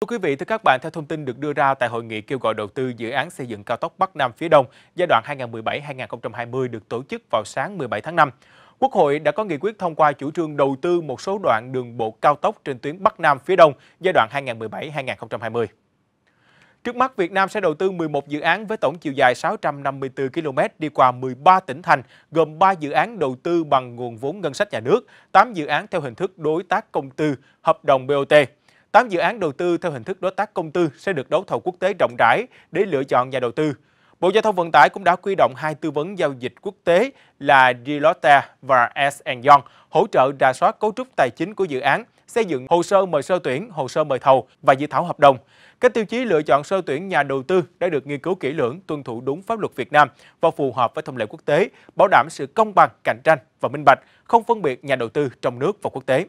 Thưa quý vị, thưa các bạn, theo thông tin được đưa ra tại hội nghị kêu gọi đầu tư dự án xây dựng cao tốc Bắc Nam phía Đông giai đoạn 2017-2020 được tổ chức vào sáng 17 tháng 5. Quốc hội đã có nghị quyết thông qua chủ trương đầu tư một số đoạn đường bộ cao tốc trên tuyến Bắc Nam phía Đông giai đoạn 2017-2020. Trước mắt, Việt Nam sẽ đầu tư 11 dự án với tổng chiều dài 654 km đi qua 13 tỉnh thành, gồm 3 dự án đầu tư bằng nguồn vốn ngân sách nhà nước, 8 dự án theo hình thức đối tác công tư, hợp đồng BOT. 8 dự án đầu tư theo hình thức đối tác công tư sẽ được đấu thầu quốc tế rộng rãi để lựa chọn nhà đầu tư. Bộ Giao thông Vận tải cũng đã quy động hai tư vấn giao dịch quốc tế là Deloitte và S Young hỗ trợ rà soát cấu trúc tài chính của dự án, xây dựng hồ sơ mời sơ tuyển, hồ sơ mời thầu và dự thảo hợp đồng. Các tiêu chí lựa chọn sơ tuyển nhà đầu tư đã được nghiên cứu kỹ lưỡng, tuân thủ đúng pháp luật Việt Nam và phù hợp với thông lệ quốc tế, bảo đảm sự công bằng, cạnh tranh và minh bạch, không phân biệt nhà đầu tư trong nước và quốc tế.